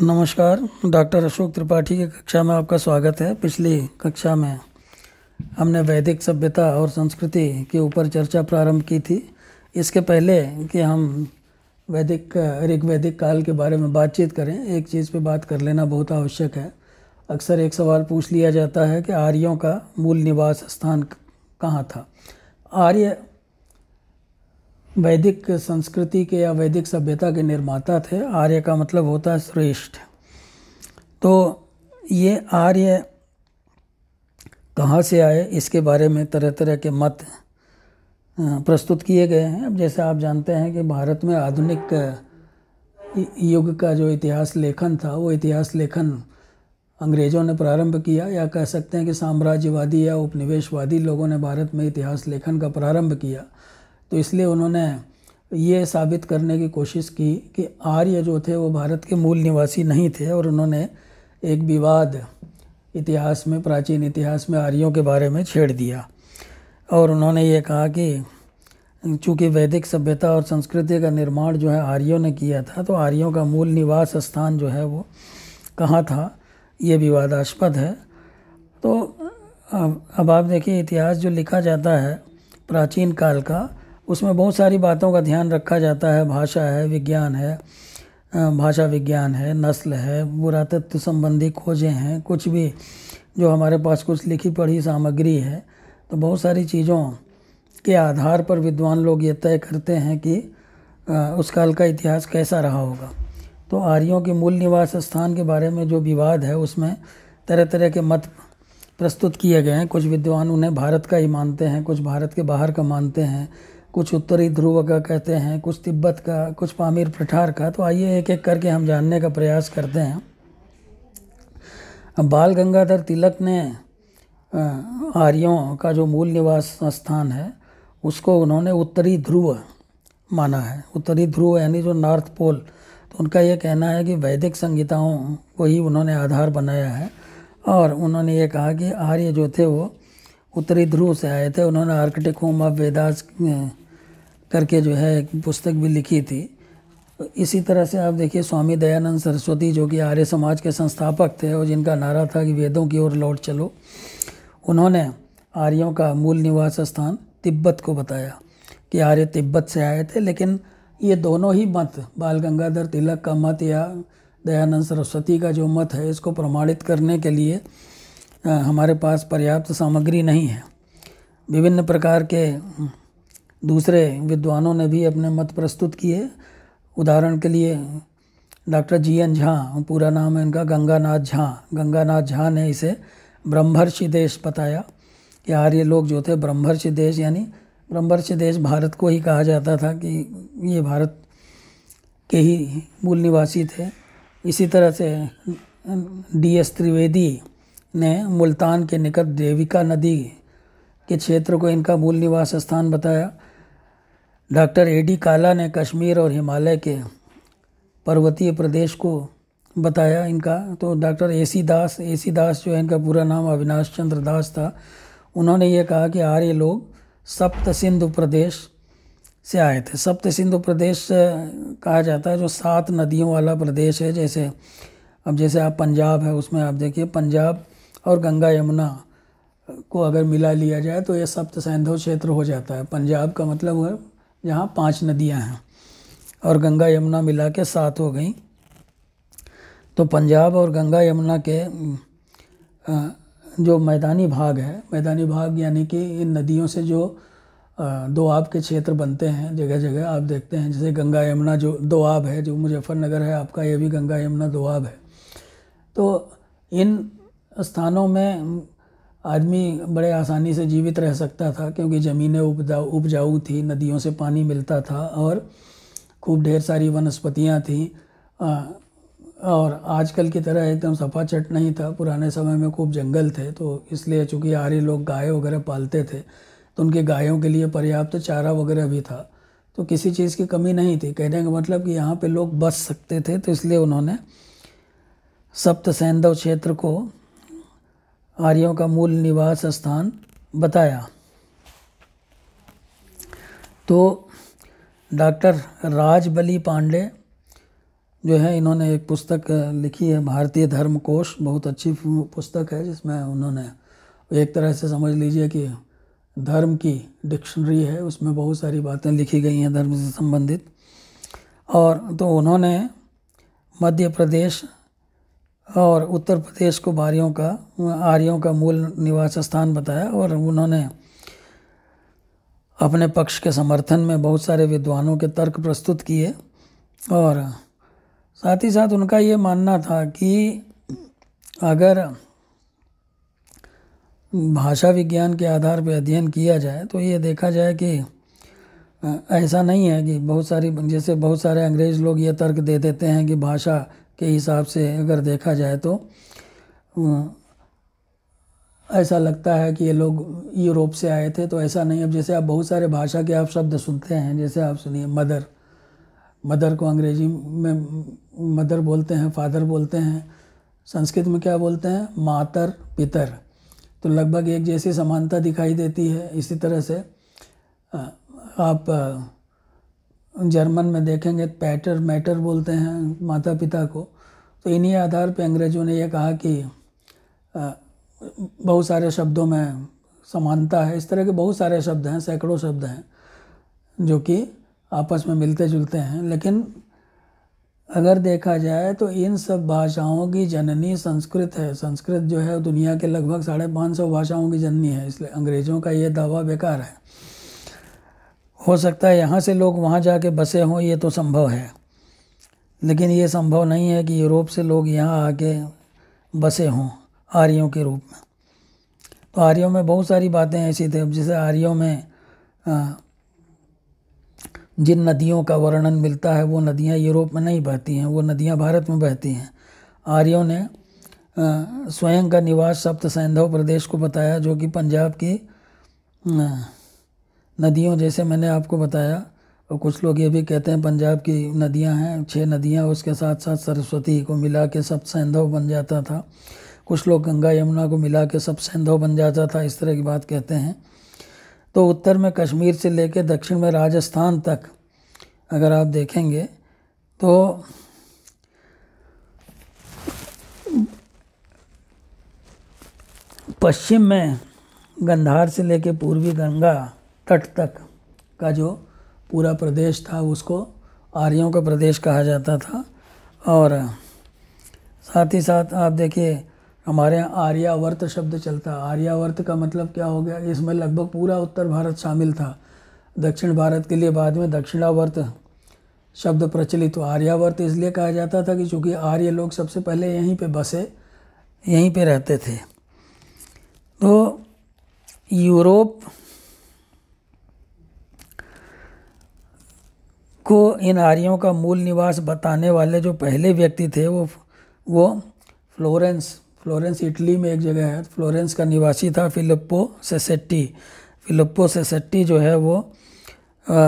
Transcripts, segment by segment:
नमस्कार डॉक्टर अशोक त्रिपाठी की कक्षा में आपका स्वागत है पिछली कक्षा में हमने वैदिक सभ्यता और संस्कृति के ऊपर चर्चा प्रारंभ की थी इसके पहले कि हम वैदिक ऋग्वैदिक काल के बारे में बातचीत करें एक चीज़ पे बात कर लेना बहुत आवश्यक है अक्सर एक सवाल पूछ लिया जाता है कि आर्यों का मूल निवास स्थान कहाँ था आर्य वैदिक संस्कृति के या वैदिक सभ्यता के निर्माता थे आर्य का मतलब होता है श्रेष्ठ तो ये आर्य कहाँ से आए इसके बारे में तरह तरह के मत प्रस्तुत किए गए हैं अब जैसे आप जानते हैं कि भारत में आधुनिक युग का जो इतिहास लेखन था वो इतिहास लेखन अंग्रेज़ों ने प्रारंभ किया या कह सकते हैं कि साम्राज्यवादी या उपनिवेशवादी लोगों ने भारत में इतिहास लेखन का प्रारंभ किया तो इसलिए उन्होंने ये साबित करने की कोशिश की कि आर्य जो थे वो भारत के मूल निवासी नहीं थे और उन्होंने एक विवाद इतिहास में प्राचीन इतिहास में आर्यों के बारे में छेड़ दिया और उन्होंने ये कहा कि चूँकि वैदिक सभ्यता और संस्कृति का निर्माण जो है आर्यों ने किया था तो आर्यों का मूल निवास स्थान जो है वो कहाँ था ये विवादास्पद है तो अब आप देखिए इतिहास जो लिखा जाता है प्राचीन काल का उसमें बहुत सारी बातों का ध्यान रखा जाता है भाषा है विज्ञान है भाषा विज्ञान है नस्ल है पुरातत्व संबंधी खोजें हैं कुछ भी जो हमारे पास कुछ लिखी पढ़ी सामग्री है तो बहुत सारी चीज़ों के आधार पर विद्वान लोग ये तय करते हैं कि उस काल का इतिहास कैसा रहा होगा तो आर्यों के मूल निवास स्थान के बारे में जो विवाद है उसमें तरह तरह के मत प्रस्तुत किए गए हैं कुछ विद्वान उन्हें भारत का ही मानते हैं कुछ भारत के बाहर का मानते हैं कुछ उत्तरी ध्रुव का कहते हैं कुछ तिब्बत का कुछ पामीर पठार का तो आइए एक एक करके हम जानने का प्रयास करते हैं बाल गंगाधर तिलक ने आर्यों का जो मूल निवास स्थान है उसको उन्होंने उत्तरी ध्रुव माना है उत्तरी ध्रुव यानी जो नॉर्थ पोल तो उनका ये कहना है कि वैदिक संगीताओं को ही उन्होंने आधार बनाया है और उन्होंने ये कहा कि आर्य जो थे वो उत्तरी ध्रुव से आए थे उन्होंने आर्किटिक होम ऑफ वेदास करके जो है एक पुस्तक भी लिखी थी इसी तरह से आप देखिए स्वामी दयानंद सरस्वती जो कि आर्य समाज के संस्थापक थे और जिनका नारा था कि वेदों की ओर लौट चलो उन्होंने आर्यों का मूल निवास स्थान तिब्बत को बताया कि आर्य तिब्बत से आए थे लेकिन ये दोनों ही मत बाल गंगाधर तिलक का मत या दयानंद सरस्वती का जो मत है इसको प्रमाणित करने के लिए हमारे पास पर्याप्त सामग्री नहीं है विभिन्न प्रकार के दूसरे विद्वानों ने भी अपने मत प्रस्तुत किए उदाहरण के लिए डॉक्टर जी एन झा पूरा नाम है इनका गंगानाथ झा गंगानाथ झा ने इसे ब्रह्मर्षि देश बताया कि आर्य लोग जो थे ब्रह्मर्षि देश यानी ब्रह्मर्षि देश भारत को ही कहा जाता था कि ये भारत के ही मूल निवासी थे इसी तरह से डी एस त्रिवेदी ने मुल्तान के निकट देविका नदी के क्षेत्र को इनका मूल निवास स्थान बताया डॉक्टर ए डी काला ने कश्मीर और हिमालय के पर्वतीय प्रदेश को बताया इनका तो डॉक्टर ए सी दास ए सी दास जो है इनका पूरा नाम अविनाश चंद्र दास था उन्होंने ये कहा कि आर्य लोग सप्त सिंधु प्रदेश से आए थे सप्त सिंधु प्रदेश कहा जाता है जो सात नदियों वाला प्रदेश है जैसे अब जैसे आप पंजाब है उसमें आप देखिए पंजाब और गंगा यमुना को अगर मिला लिया जाए तो यह सप्त सैंधो क्षेत्र हो जाता है पंजाब का मतलब है जहाँ पांच नदियाँ हैं और गंगा यमुना मिला के सात हो गई तो पंजाब और गंगा यमुना के जो मैदानी भाग है मैदानी भाग यानी कि इन नदियों से जो दो आब के क्षेत्र बनते हैं जगह जगह आप देखते हैं जैसे गंगा यमुना जो दो आब है जो मुजफ्फरनगर है आपका ये भी गंगा यमुना दो आब है तो इन स्थानों में आदमी बड़े आसानी से जीवित रह सकता था क्योंकि ज़मीनें उपजाऊ उपजाऊ थी नदियों से पानी मिलता था और खूब ढेर सारी वनस्पतियाँ थीं और आजकल की तरह एकदम सफा चट नहीं था पुराने समय में खूब जंगल थे तो इसलिए चूँकि आर्य लोग गाय वगैरह पालते थे तो उनके गायों के लिए पर्याप्त चारा वगैरह भी था तो किसी चीज़ की कमी नहीं थी कहने का मतलब कि यहाँ पे लोग बस सकते थे तो इसलिए उन्होंने सप्त सैंधव क्षेत्र को आर्यों का मूल निवास स्थान बताया तो डॉक्टर राजबली पांडे जो है इन्होंने एक पुस्तक लिखी है भारतीय धर्म कोश बहुत अच्छी पुस्तक है जिसमें उन्होंने एक तरह से समझ लीजिए कि धर्म की डिक्शनरी है उसमें बहुत सारी बातें लिखी गई हैं धर्म से संबंधित और तो उन्होंने मध्य प्रदेश और उत्तर प्रदेश को भारियों का आर्यों का मूल निवास स्थान बताया और उन्होंने अपने पक्ष के समर्थन में बहुत सारे विद्वानों के तर्क प्रस्तुत किए और साथ ही साथ उनका ये मानना था कि अगर भाषा विज्ञान के आधार पर अध्ययन किया जाए तो ये देखा जाए कि ऐसा नहीं है कि बहुत सारी जैसे बहुत सारे अंग्रेज़ लोग ये तर्क दे देते हैं कि भाषा के हिसाब से अगर देखा जाए तो ऐसा लगता है कि ये लोग यूरोप से आए थे तो ऐसा नहीं अब जैसे आप बहुत सारे भाषा के आप शब्द सुनते हैं जैसे आप सुनिए मदर मदर को अंग्रेजी में मदर बोलते हैं फादर बोलते हैं संस्कृत में क्या बोलते हैं मातर पितर तो लगभग एक जैसी समानता दिखाई देती है इसी तरह से आप जर्मन में देखेंगे तो पैटर मैटर बोलते हैं माता पिता को तो इन्हीं आधार पर अंग्रेज़ों ने यह कहा कि बहुत सारे शब्दों में समानता है इस तरह के बहुत सारे शब्द हैं सैकड़ों शब्द हैं जो कि आपस में मिलते जुलते हैं लेकिन अगर देखा जाए तो इन सब भाषाओं की जननी संस्कृत है संस्कृत जो है दुनिया के लगभग साढ़े पाँच सौ भाषाओं की जननी है इसलिए अंग्रेज़ों का ये दावा बेकार है हो सकता है यहाँ से लोग वहाँ जाके बसे हों ये तो संभव है लेकिन ये संभव नहीं है कि यूरोप से लोग यहाँ आके बसे हों आर्यों के रूप में तो आर्यों में बहुत सारी बातें ऐसी थी अब जैसे आर्यों में आ, जिन नदियों का वर्णन मिलता है वो नदियाँ यूरोप में नहीं बहती हैं वो नदियाँ भारत में बहती हैं आर्यों ने स्वयं का निवास सप्त सैंधव प्रदेश को बताया जो कि पंजाब की नदियों जैसे मैंने आपको बताया और कुछ लोग ये भी कहते हैं पंजाब की नदियां हैं छह नदियां उसके साथ साथ सरस्वती को मिला के सब सैंधव बन जाता था कुछ लोग गंगा यमुना को मिला के सब सैंधव बन जाता था इस तरह की बात कहते हैं तो उत्तर में कश्मीर से लेकर दक्षिण में राजस्थान तक अगर आप देखेंगे तो पश्चिम में गंधार से लेकर पूर्वी गंगा तट तक का जो पूरा प्रदेश था उसको आर्यों का प्रदेश कहा जाता था और साथ ही साथ आप देखिए हमारे यहाँ आर्यावर्त शब्द चलता आर्यावर्त का मतलब क्या हो गया इसमें लगभग पूरा उत्तर भारत शामिल था दक्षिण भारत के लिए बाद में दक्षिणावर्त शब्द प्रचलित हुआ आर्यावर्त इसलिए कहा जाता था कि चूँकि आर्य लोग सबसे पहले यहीं पे बसे यहीं पे रहते थे तो यूरोप को इन आर्यों का मूल निवास बताने वाले जो पहले व्यक्ति थे वो वो फ्लोरेंस फ्लोरेंस इटली में एक जगह है फ्लोरेंस का निवासी था फिलिप्पो सेसेट्टी फिलिप्पो सेसेट्टी जो है वो आ,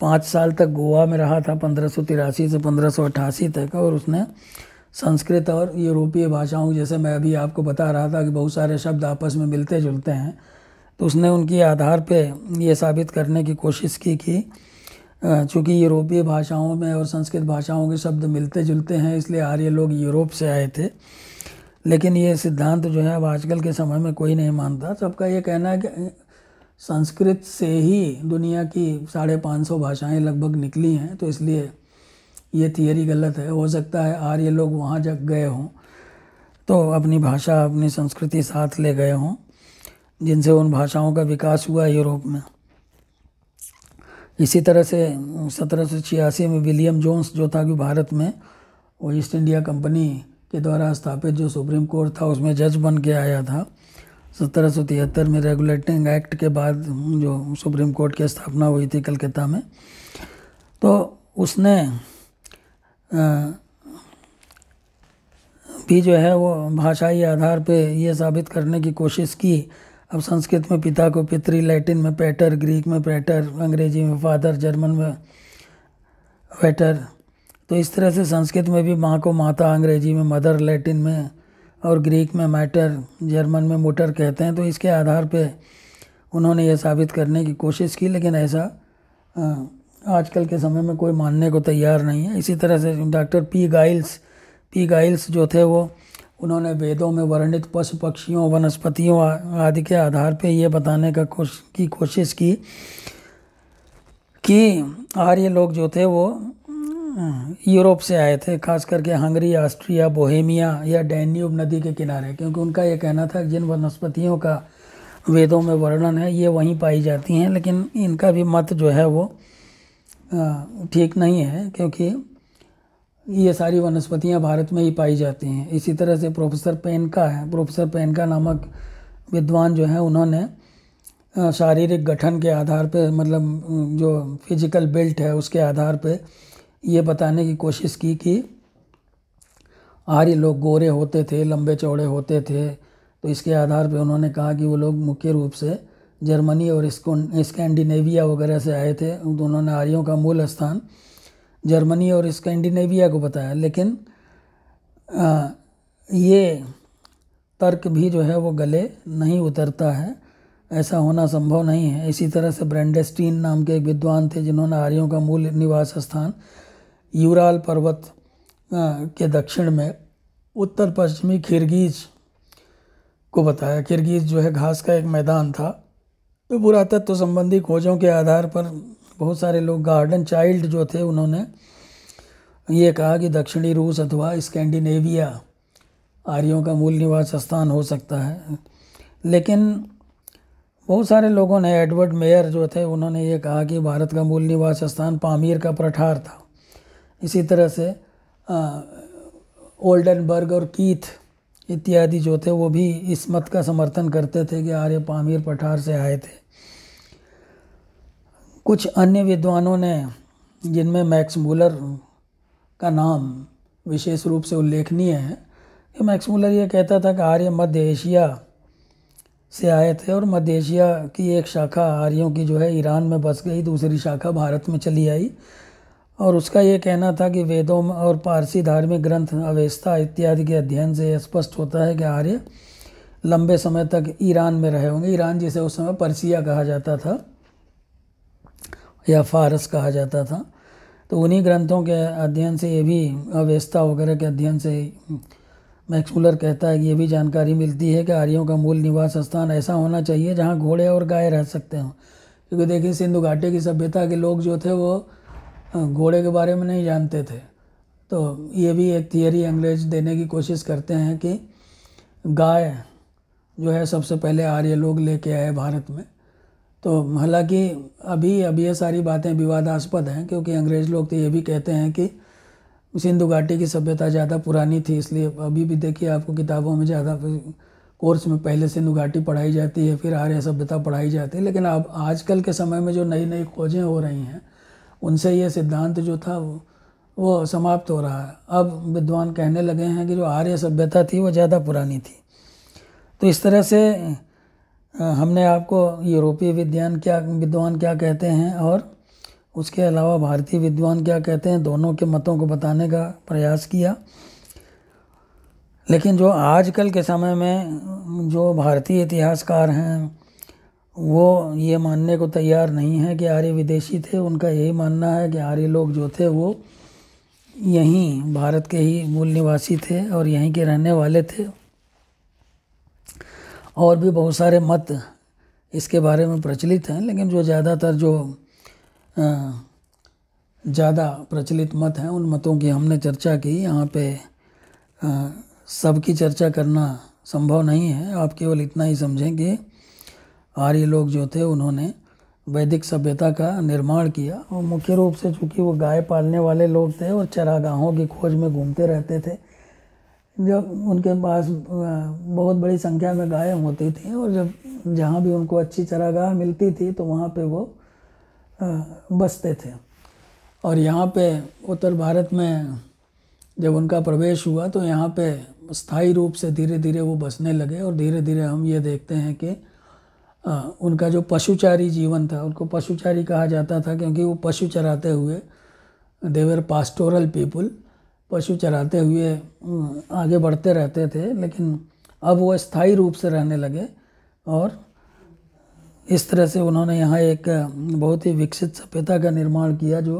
पाँच साल तक गोवा में रहा था पंद्रह से पंद्रह तक और उसने संस्कृत और यूरोपीय भाषाओं जैसे मैं अभी आपको बता रहा था कि बहुत सारे शब्द आपस में मिलते जुलते हैं तो उसने उनके आधार पे ये साबित करने की कोशिश की कि चूँकि यूरोपीय भाषाओं में और संस्कृत भाषाओं के शब्द मिलते जुलते हैं इसलिए आर्य लोग यूरोप से आए थे लेकिन ये सिद्धांत जो है अब आजकल के समय में कोई नहीं मानता सबका ये कहना है कि संस्कृत से ही दुनिया की साढ़े पाँच सौ भाषाएँ लगभग निकली हैं तो इसलिए ये थियरी गलत है हो सकता है आर्य लोग वहाँ जग गए हों तो अपनी भाषा अपनी संस्कृति साथ ले गए हों जिनसे उन भाषाओं का विकास हुआ यूरोप में इसी तरह से सत्रह में विलियम जोन्स जो था कि भारत में वो ईस्ट इंडिया कंपनी के द्वारा स्थापित जो सुप्रीम कोर्ट था उसमें जज बन के आया था सत्रह में रेगुलेटिंग एक्ट के बाद जो सुप्रीम कोर्ट की स्थापना हुई थी कलकत्ता में तो उसने भी जो है वो भाषाई आधार पे ये साबित करने की कोशिश की अब संस्कृत में पिता को पितरी लैटिन में पैटर ग्रीक में पैटर अंग्रेजी में फादर जर्मन में वेटर तो इस तरह से संस्कृत में भी माँ को माता अंग्रेजी में मदर लैटिन में और ग्रीक में मैटर जर्मन में मोटर कहते हैं तो इसके आधार पे उन्होंने यह साबित करने की कोशिश की लेकिन ऐसा आजकल के समय में कोई मानने को तैयार नहीं है इसी तरह से doctor P Giles P Giles जो थे वो उन्होंने वेदों में वर्णित पशु पक्षियों वनस्पतियों आदि के आधार पर ये बताने का कोश की कोशिश की कि आर्य लोग जो थे वो हम्म, यूरोप से आए थे खास करके हंगरी ऑस्ट्रिया बोहेमिया या डैन्यूब नदी के किनारे क्योंकि उनका ये कहना था जिन वनस्पतियों का वेदों में वर्णन है ये वहीं पाई जाती हैं लेकिन इनका भी मत जो है वो ठीक नहीं है क्योंकि ये सारी वनस्पतियाँ भारत में ही पाई जाती हैं इसी तरह से प्रोफेसर पेनका है प्रोफेसर पेनका नामक विद्वान जो हैं उन्होंने शारीरिक गठन के आधार पर मतलब जो फिजिकल बिल्ट है उसके आधार पर ये बताने की कोशिश की कि आर्य लोग गोरे होते थे लंबे चौड़े होते थे तो इसके आधार पर उन्होंने कहा कि वो लोग मुख्य रूप से जर्मनी और इसको स्कैंडिनेविया वगैरह से आए थे तो उन्होंने आर्यों का मूल स्थान जर्मनी और स्कैंडिनेविया को बताया लेकिन आ, ये तर्क भी जो है वो गले नहीं उतरता है ऐसा होना संभव नहीं है इसी तरह से ब्रेंडेस्टीन नाम के एक विद्वान थे जिन्होंने आर्यों का मूल निवास स्थान यूराल पर्वत के दक्षिण में उत्तर पश्चिमी खिरगीज को बताया खिरगीज जो है घास का एक मैदान था तो पुरातत्व संबंधी खोजों के आधार पर बहुत सारे लोग गार्डन चाइल्ड जो थे उन्होंने ये कहा कि दक्षिणी रूस अथवा स्कैंडिनेविया आर्यों का मूल निवास स्थान हो सकता है लेकिन बहुत सारे लोगों ने एडवर्ड मेयर जो थे उन्होंने ये कहा कि भारत का मूल निवास स्थान पामीर का प्रठार था इसी तरह से ओल्डनबर्ग और कीथ इत्यादि जो थे वो भी इस मत का समर्थन करते थे कि आर्य पामीर पठार से आए थे कुछ अन्य विद्वानों ने जिनमें मैक्स मूलर का नाम विशेष रूप से उल्लेखनीय है कि मैक्स मूलर ये कहता था कि आर्य मध्य एशिया से आए थे और मध्य एशिया की एक शाखा आर्यों की जो है ईरान में बस गई दूसरी शाखा भारत में चली आई और उसका ये कहना था कि वेदों में और पारसी धार्मिक ग्रंथ अवेस्ता इत्यादि के अध्ययन से स्पष्ट होता है कि आर्य लंबे समय तक ईरान में रहे होंगे ईरान जिसे उस समय परसिया कहा जाता था या फारस कहा जाता था तो उन्हीं ग्रंथों के अध्ययन से ये भी अवेस्ता वगैरह के अध्ययन से मैक्सुलर कहता है कि ये भी जानकारी मिलती है कि आर्यों का मूल निवास स्थान ऐसा होना चाहिए जहाँ घोड़े और गाय रह सकते हों क्योंकि देखिए सिंधु घाटी की सभ्यता के लोग जो थे वो घोड़े के बारे में नहीं जानते थे तो ये भी एक थियरी अंग्रेज देने की कोशिश करते हैं कि गाय जो है सबसे पहले आर्य लोग लेके आए भारत में तो हालांकि अभी अब ये सारी बातें विवादास्पद हैं क्योंकि अंग्रेज़ लोग तो ये भी कहते हैं कि सिंधु घाटी की सभ्यता ज़्यादा पुरानी थी इसलिए अभी भी देखिए आपको किताबों में ज़्यादा कोर्स में पहले सिंधु घाटी पढ़ाई जाती है फिर आर्य सभ्यता पढ़ाई जाती है लेकिन अब आजकल के समय में जो नई नई खोजें हो रही हैं उनसे ये सिद्धांत जो था वो वो समाप्त हो रहा है अब विद्वान कहने लगे हैं कि जो आर्य सभ्यता थी वो ज़्यादा पुरानी थी तो इस तरह से हमने आपको यूरोपीय विद्वान क्या विद्वान क्या कहते हैं और उसके अलावा भारतीय विद्वान क्या कहते हैं दोनों के मतों को बताने का प्रयास किया लेकिन जो आजकल के समय में जो भारतीय इतिहासकार हैं वो ये मानने को तैयार नहीं है कि आर्य विदेशी थे उनका यही मानना है कि आर्य लोग जो थे वो यहीं भारत के ही मूल निवासी थे और यहीं के रहने वाले थे और भी बहुत सारे मत इसके बारे में प्रचलित हैं लेकिन जो ज़्यादातर जो ज़्यादा प्रचलित मत हैं उन मतों की हमने चर्चा की यहाँ पे सबकी चर्चा करना संभव नहीं है आप केवल इतना ही समझें कि आर्य लोग जो थे उन्होंने वैदिक सभ्यता का निर्माण किया और मुख्य रूप से चूँकि वो गाय पालने वाले लोग थे और चरागाहों की खोज में घूमते रहते थे जब उनके पास बहुत बड़ी संख्या में गायें होती थी और जब जहाँ भी उनको अच्छी चरागाह मिलती थी तो वहाँ पे वो बसते थे और यहाँ पे उत्तर भारत में जब उनका प्रवेश हुआ तो यहाँ पे स्थायी रूप से धीरे धीरे वो बसने लगे और धीरे धीरे हम ये देखते हैं कि उनका जो पशुचारी जीवन था उनको पशुचारी कहा जाता था क्योंकि वो पशु चराते हुए देवर पास्टोरल पीपुल पशु चराते हुए आगे बढ़ते रहते थे लेकिन अब वो स्थायी रूप से रहने लगे और इस तरह से उन्होंने यहाँ एक बहुत ही विकसित सभ्यता का निर्माण किया जो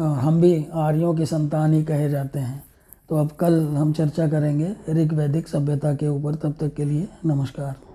हम भी आर्यों की संतान ही कहे जाते हैं तो अब कल हम चर्चा करेंगे ऋग्वैदिक सभ्यता के ऊपर तब तक के लिए नमस्कार